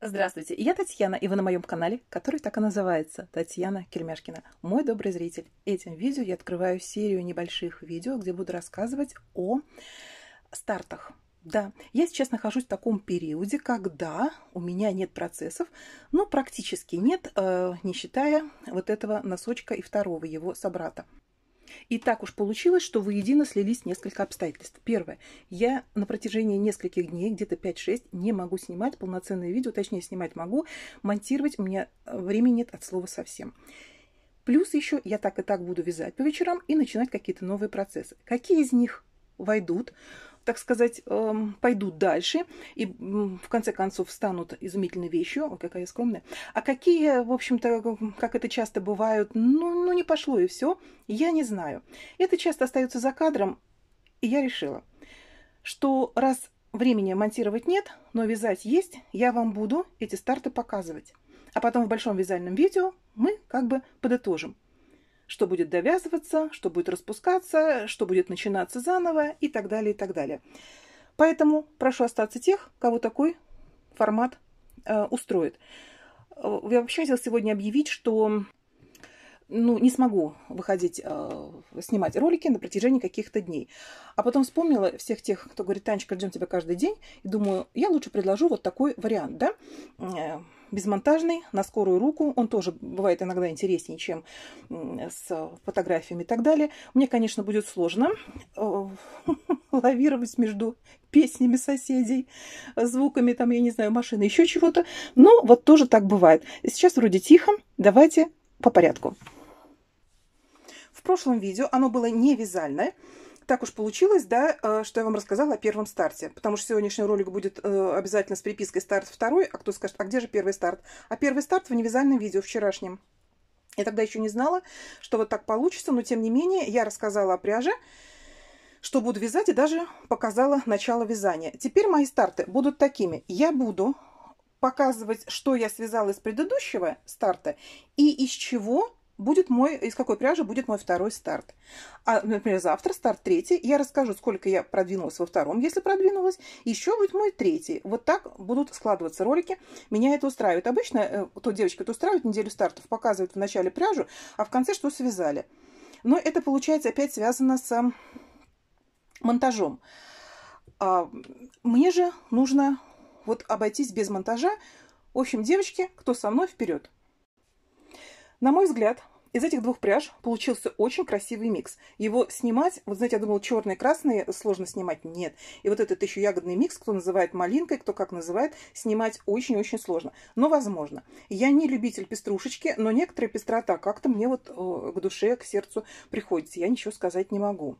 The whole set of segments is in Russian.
Здравствуйте, я Татьяна, и вы на моем канале, который так и называется «Татьяна Кельмяшкина». Мой добрый зритель. Этим видео я открываю серию небольших видео, где буду рассказывать о стартах. Да, я сейчас нахожусь в таком периоде, когда у меня нет процессов, но ну, практически нет, э, не считая вот этого носочка и второго его собрата. И так уж получилось, что воедино слились несколько обстоятельств. Первое. Я на протяжении нескольких дней, где-то 5-6, не могу снимать полноценное видео, точнее снимать могу, монтировать у меня э, времени нет от слова совсем. Плюс еще я так и так буду вязать по вечерам и начинать какие-то новые процессы. Какие из них войдут так сказать, эм, пойдут дальше и в конце концов станут изумительной вещью. о какая я скромная. А какие, в общем-то, как это часто бывает, ну, ну не пошло и все, я не знаю. Это часто остается за кадром, и я решила, что раз времени монтировать нет, но вязать есть, я вам буду эти старты показывать. А потом в большом вязальном видео мы как бы подытожим что будет довязываться, что будет распускаться, что будет начинаться заново и так далее, и так далее. Поэтому прошу остаться тех, кого такой формат э, устроит. Э, я вообще хотела сегодня объявить, что ну, не смогу выходить, э, снимать ролики на протяжении каких-то дней. А потом вспомнила всех тех, кто говорит, Танечка, ждем тебя каждый день, и думаю, я лучше предложу вот такой вариант, да, э, безмонтажный, на скорую руку. Он тоже бывает иногда интереснее, чем с фотографиями и так далее. Мне, конечно, будет сложно э, лавировать между песнями соседей, звуками, там, я не знаю, машины, еще чего-то. Но вот тоже так бывает. Сейчас вроде тихо. Давайте по порядку. В прошлом видео оно было не вязальное так уж получилось, да, э, что я вам рассказала о первом старте, потому что сегодняшний ролик будет э, обязательно с припиской «Старт второй», а кто скажет, а где же первый старт? А первый старт в невязальном видео, вчерашнем. Я тогда еще не знала, что вот так получится, но тем не менее я рассказала о пряже, что буду вязать и даже показала начало вязания. Теперь мои старты будут такими. Я буду показывать, что я связала из предыдущего старта и из чего будет мой, из какой пряжи будет мой второй старт. А, например, завтра старт третий. Я расскажу, сколько я продвинулась во втором, если продвинулась. Еще будет мой третий. Вот так будут складываться ролики. Меня это устраивает. Обычно э, то девочка это устраивает, неделю стартов показывает в начале пряжу, а в конце что связали. Но это, получается, опять связано с монтажом. А, мне же нужно вот обойтись без монтажа. В общем, девочки, кто со мной, вперед! На мой взгляд, из этих двух пряж получился очень красивый микс. Его снимать, вот знаете, я думала, черные, красные сложно снимать. Нет. И вот этот еще ягодный микс, кто называет малинкой, кто как называет, снимать очень-очень сложно. Но возможно. Я не любитель пеструшечки, но некоторая пестрота как-то мне вот э, к душе, к сердцу приходится. Я ничего сказать не могу.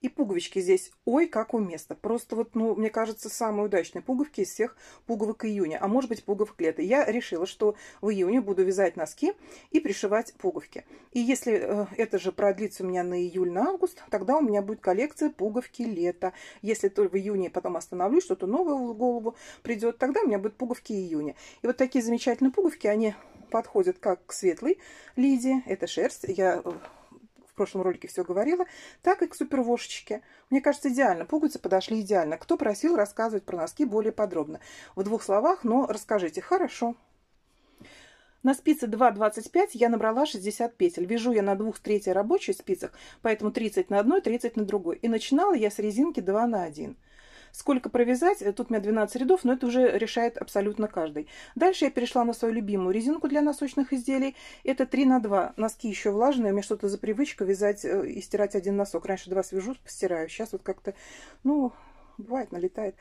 И пуговички здесь, ой, как уместно. Просто вот, ну, мне кажется, самые удачные пуговки из всех пуговок июня, а может быть пуговок лета. Я решила, что в июне буду вязать носки и пришивать пуговки. И если э, это же продлится у меня на июль, на август, тогда у меня будет коллекция пуговки лета. Если то в июне потом остановлюсь, что-то новое в голову придет, тогда у меня будут пуговки июня. И вот такие замечательные пуговки, они подходят как к светлой лиде, это шерсть. Я э, прошлом ролике все говорила, так и к супервошечке. Мне кажется, идеально. Пуговицы подошли идеально. Кто просил рассказывать про носки более подробно? В двух словах, но расскажите. Хорошо. На спице 2,25 я набрала 60 петель. Вяжу я на двух третьей рабочих спицах, поэтому 30 на одной, 30 на другой. И начинала я с резинки 2 на 1. Сколько провязать, э, тут у меня 12 рядов, но это уже решает абсолютно каждый. Дальше я перешла на свою любимую резинку для носочных изделий. Это 3 на 2 носки еще влажные, у меня что-то за привычка вязать э, и стирать один носок. Раньше два свяжу, постираю. Сейчас вот как-то, ну, бывает, налетает.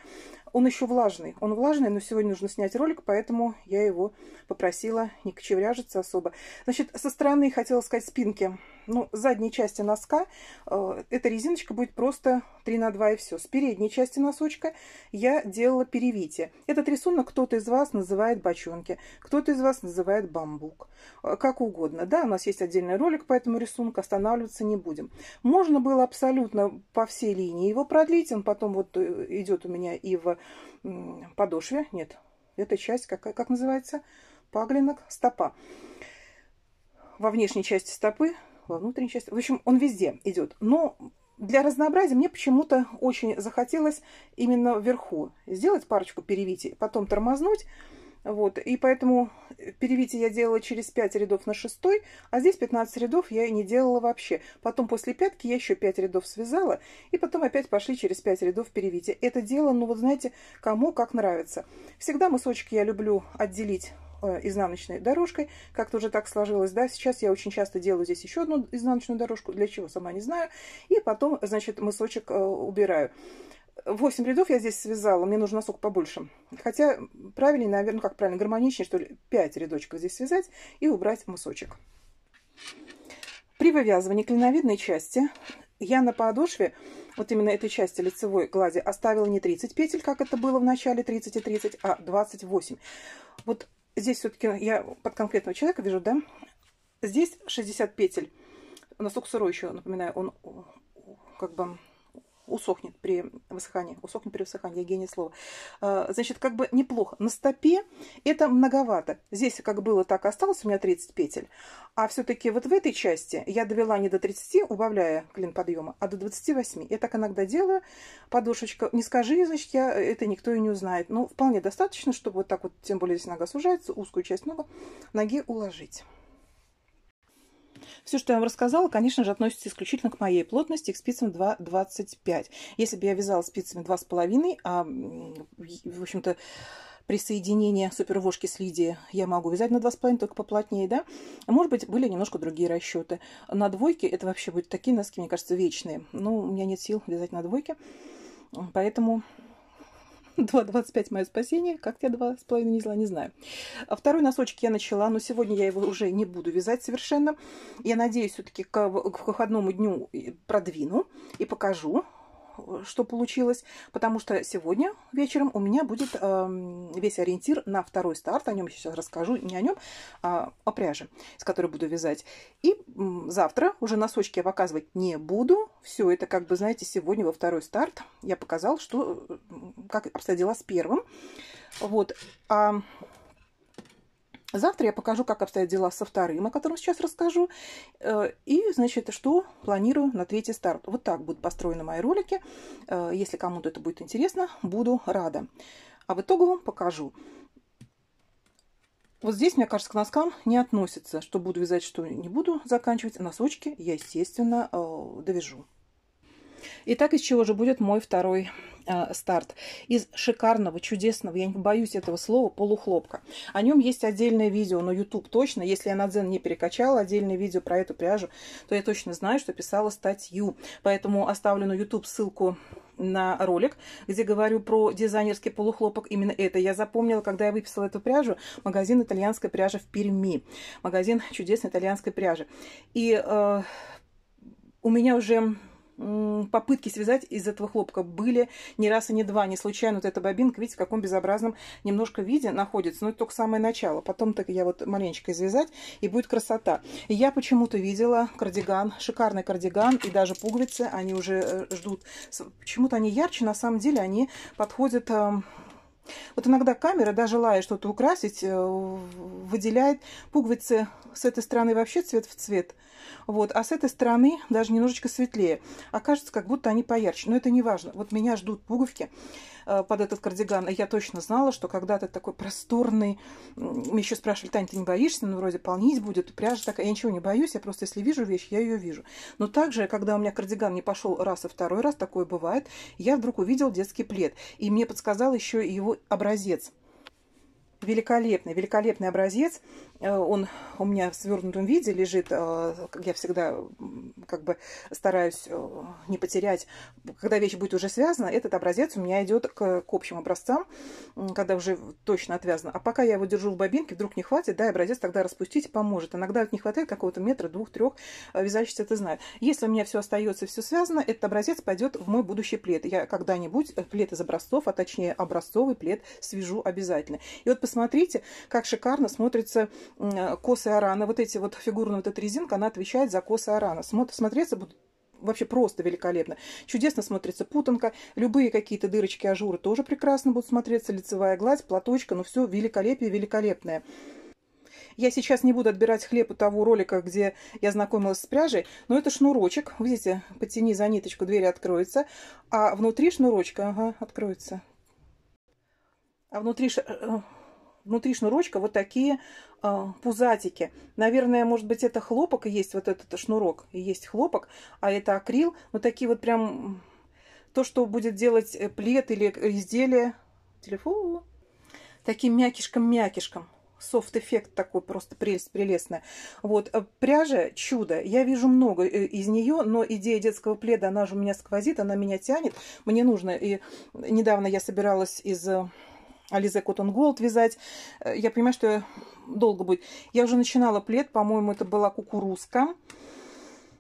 Он еще влажный. Он влажный, но сегодня нужно снять ролик, поэтому я его попросила не кочевряжиться особо. Значит, со стороны, хотела сказать, спинки. Ну, задней части носка э, эта резиночка будет просто 3 на 2 и все. С передней части носочка я делала перевитие. Этот рисунок кто-то из вас называет бочонки, кто-то из вас называет бамбук. Э, как угодно. Да, у нас есть отдельный ролик по этому рисунку, останавливаться не будем. Можно было абсолютно по всей линии его продлить, он потом вот э, идет у меня и в подошве. Нет, это часть, как, как называется, паглинок стопа. Во внешней части стопы, во внутренней части. В общем, он везде идет. Но для разнообразия мне почему-то очень захотелось именно вверху сделать парочку перевитий, потом тормознуть вот, и поэтому э, перевитие я делала через 5 рядов на 6, а здесь 15 рядов я не делала вообще. Потом после пятки я еще 5 рядов связала, и потом опять пошли через 5 рядов перевитие. Это дело, ну вот знаете, кому как нравится. Всегда мысочки я люблю отделить э, изнаночной дорожкой. Как-то уже так сложилось, да. Сейчас я очень часто делаю здесь еще одну изнаночную дорожку, для чего, сама не знаю. И потом, значит, мысочек э, убираю. 8 рядов я здесь связала, мне нужен носок побольше. Хотя правильнее, наверное, ну, как правильно, гармоничнее, что ли, 5 рядочков здесь связать и убрать мысочек. При вывязывании клиновидной части я на подошве, вот именно этой части лицевой глади, оставила не 30 петель, как это было в начале 30 и 30, а 28. Вот здесь все-таки я под конкретного человека вижу, да? Здесь 60 петель. Носок сырой еще, напоминаю, он как бы усохнет при высыхании. Усохнет при высыхании, я гений слова. А, значит, как бы неплохо. На стопе это многовато. Здесь как было, так осталось. У меня 30 петель. А все-таки вот в этой части я довела не до 30, убавляя клин подъема, а до 28. Я так иногда делаю. Подушечка. Не скажи, значит, я э, это никто и не узнает. Но ну, вполне достаточно, чтобы вот так вот, тем более здесь нога сужается, узкую часть ноги, ноги уложить. Все, что я вам рассказала, конечно же, относится исключительно к моей плотности, к спицам 2,25. Если бы я вязала спицами 2,5, а, в общем-то, при соединении супервожки с Лидией я могу вязать на 2,5, только поплотнее, да? Может быть, были немножко другие расчеты. На двойке это вообще будут такие носки, мне кажется, вечные. Но ну, у меня нет сил вязать на двойке, поэтому 2,25 мое спасение. Как я 2,5 не взяла, не знаю. А второй носочек я начала, но сегодня я его уже не буду вязать совершенно. Я надеюсь, все-таки к, к выходному дню продвину и покажу, Э, что получилось, потому что сегодня вечером у меня будет э, весь ориентир на второй старт, о нем я сейчас расскажу, не о нем, а о пряже, с которой буду вязать. И э, завтра уже носочки я показывать не буду, все это, как бы, знаете, сегодня во второй старт я показал, что, э, как обстоят дела с первым. Вот, а Завтра я покажу, как обстоят дела со вторым, о котором сейчас расскажу. Э, и, значит, что планирую на третий старт. Вот так будут построены мои ролики. Э, если кому-то это будет интересно, буду рада. А в итоговом покажу. Вот здесь, мне кажется, к носкам не относится. Что буду вязать, что не буду заканчивать. Носочки я, естественно, э, довяжу. Итак, из чего же будет мой второй э, старт? Из шикарного, чудесного, я не боюсь этого слова, полухлопка. О нем есть отдельное видео на YouTube точно. Если я на Дзен не перекачал отдельное видео про эту пряжу, то я точно знаю, что писала статью. Поэтому оставлю на YouTube ссылку на ролик, где говорю про дизайнерский полухлопок. Именно это я запомнила, когда я выписала эту пряжу. Магазин итальянской пряжи в Перми. Магазин чудесной итальянской пряжи. И э, у меня уже попытки связать из этого хлопка были не раз и не два. Не случайно вот эта бобинка, видите, в каком безобразном немножко виде находится. Но ну, это только самое начало. Потом так я вот маленечко извязать, и будет красота. я почему-то видела кардиган, шикарный кардиган, и даже пуговицы, они уже э, ждут. Почему-то они ярче, на самом деле они подходят вот иногда камера, даже лая что-то украсить, э, выделяет пуговицы с этой стороны вообще цвет в цвет. Вот, а с этой стороны даже немножечко светлее. А как будто они поярче. Но это не важно. Вот меня ждут пуговки. Э, под этот кардиган. И я точно знала, что когда-то такой просторный... мне еще спрашивали, Таня, ты не боишься? Ну, вроде полнить будет, пряжа такая. Я ничего не боюсь, я просто если вижу вещь, я ее вижу. Но также, когда у меня кардиган не пошел раз и второй раз, такое бывает, я вдруг увидел детский плед. И мне подсказал еще его образец великолепный, великолепный образец. Э, он у меня в свернутом виде лежит, э, я всегда как бы стараюсь э, не потерять. Когда вещь будет уже связана, этот образец у меня идет к, к общим образцам, когда уже точно отвязано. А пока я его держу в бобинке, вдруг не хватит, да, образец тогда распустить поможет. Иногда вот не хватает какого-то метра, двух, трех, вязальщица это знает. Если у меня все остается, все связано, этот образец пойдет в мой будущий плед. Я когда-нибудь плед из образцов, а точнее образцовый плед свяжу обязательно. И вот посмотрите, как шикарно смотрится Э, косы арана, вот эти вот фигурные, вот эта резинка, она отвечает за косы арана. Смотреться будут вообще просто великолепно. Чудесно смотрится путанка, любые какие-то дырочки, ажуры тоже прекрасно будут смотреться, лицевая гладь, платочка, ну все великолепие, великолепное. Я сейчас не буду отбирать хлеб у того ролика, где я знакомилась с пряжей, но это шнурочек. Видите, потяни за ниточку, дверь откроется, а внутри шнурочка, ага, откроется. А внутри ш... Э, э, внутри шнурочка вот такие э, пузатики. Наверное, может быть, это хлопок и есть вот этот шнурок, и есть хлопок, а это акрил. Вот такие вот прям то, что будет делать э, плед или изделие. Телефон. Таким мякишком-мякишком софт-эффект такой просто прелесть прелестная. Вот, э, пряжа чудо. Я вижу много э, из нее, но идея детского пледа, она же у меня сквозит, она меня тянет. Мне нужно, и недавно я собиралась из Ализе Коттон Голд вязать. Э, я понимаю, что долго будет. Я уже начинала плед, по-моему, это была кукурузка.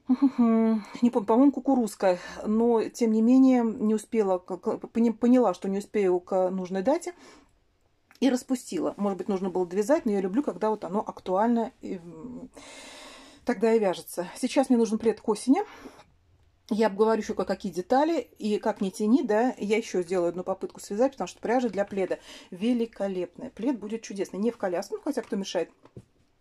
Не помню, по-моему, кукурузка, но тем не менее не успела, поняла, что не успею к нужной дате и распустила. Может быть, нужно было довязать, но я люблю, когда вот оно актуально и тогда и вяжется. Сейчас мне нужен плед к осени, я обговорю еще какие детали, и как не тяни, да, я еще сделаю одну попытку связать, потому что пряжа для пледа великолепная. Плед будет чудесный, не в коляску, хотя кто мешает,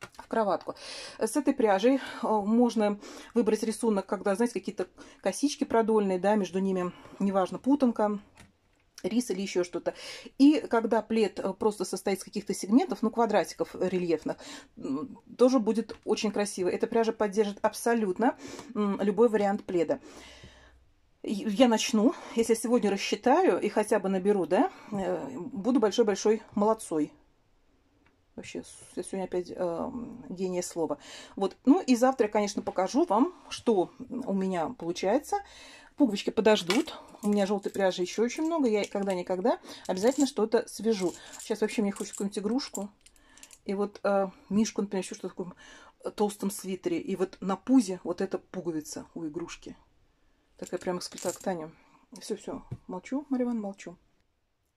в кроватку. С этой пряжей э, можно выбрать рисунок, когда, знаете, какие-то косички продольные, да, между ними, неважно, путанка, рис или еще что-то. И когда плед э, просто состоит из каких-то сегментов, ну, квадратиков э, рельефных, тоже будет очень красиво. Эта пряжа поддержит абсолютно любой вариант пледа. Я начну, если сегодня рассчитаю и хотя бы наберу, да, э, буду большой-большой молодцой. Вообще, я сегодня опять э, гения слова. Вот. Ну и завтра, конечно, покажу вам, что у меня получается. Пуговички подождут. У меня желтой пряжи еще очень много. Я когда-никогда обязательно что-то свяжу. Сейчас вообще мне хочется какую-нибудь игрушку. И вот э, Мишку, например, еще что-то в таком э, толстом свитере. И вот на пузе вот эта пуговица у игрушки. Такая прям эксплитак. Таня, все-все, молчу, Мариван, молчу.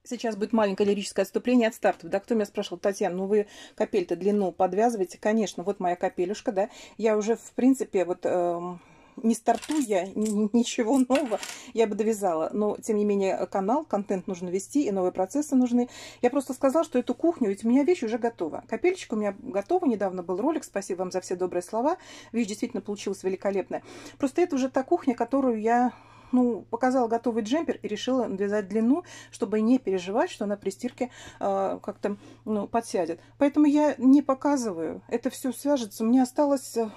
Сейчас будет маленькое лирическое отступление от стартов. Да, кто меня спрашивал, Татьяна, ну вы капель-то длину подвязываете? Конечно, вот моя капелюшка, да. Я уже, в принципе, вот... Эм не стартуя, ничего нового, я бы довязала. Но, тем не менее, канал, контент нужно вести, и новые процессы нужны. Я просто сказала, что эту кухню, ведь у меня вещь уже готова. Капельчик у меня готова, недавно был ролик, спасибо вам за все добрые слова. Вещь действительно получилась великолепная. Просто это уже та кухня, которую я ну, показала готовый джемпер и решила вязать длину, чтобы не переживать, что она при стирке э, как-то ну, подсядет. Поэтому я не показываю. Это все свяжется. Мне осталось э,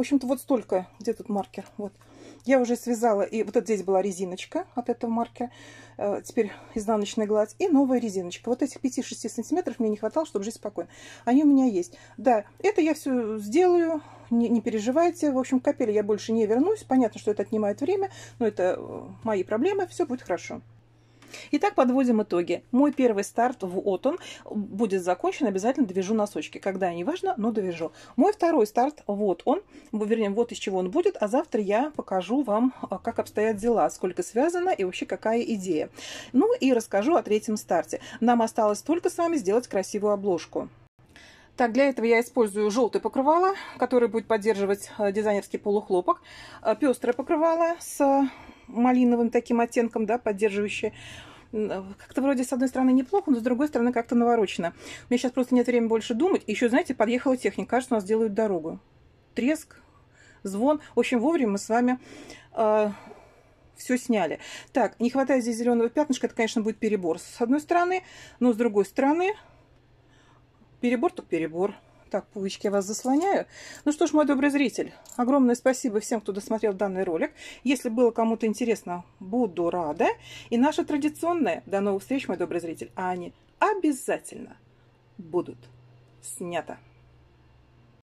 в общем-то, вот столько. Где тут маркер? Вот. Я уже связала, и вот здесь была резиночка от этого маркера, э, теперь изнаночная гладь, и новая резиночка. Вот этих 5-6 сантиметров мне не хватало, чтобы жить спокойно. Они у меня есть. Да, это я все сделаю, не, не переживайте. В общем, к капели я больше не вернусь. Понятно, что это отнимает время, но это э, мои проблемы, все будет хорошо. Итак, подводим итоги. Мой первый старт в Отон будет закончен. Обязательно довяжу носочки. Когда, неважно, но довяжу. Мой второй старт, вот он. Вернее, вот из чего он будет. А завтра я покажу вам, а, как обстоят дела, сколько связано и вообще какая идея. Ну и расскажу о третьем старте. Нам осталось только с вами сделать красивую обложку. Так, для этого я использую желтое покрывало, которое будет поддерживать э, дизайнерский полухлопок, э, пестрое покрывало с малиновым таким оттенком, да, поддерживающее э, как-то вроде с одной стороны неплохо, но с другой стороны как-то наворочено. У меня сейчас просто нет времени больше думать. Еще, знаете, подъехала техника, кажется, у нас делают дорогу. Треск, звон. В общем, вовремя мы с вами э, все сняли. Так, не хватает здесь зеленого пятнышка, это, конечно, будет перебор с одной стороны, но с другой стороны перебор так перебор. Так, пуговички я вас заслоняю. Ну что ж, мой добрый зритель, огромное спасибо всем, кто досмотрел данный ролик. Если было кому-то интересно, буду рада. И наша традиционная, до новых встреч, мой добрый зритель, а они обязательно будут снято.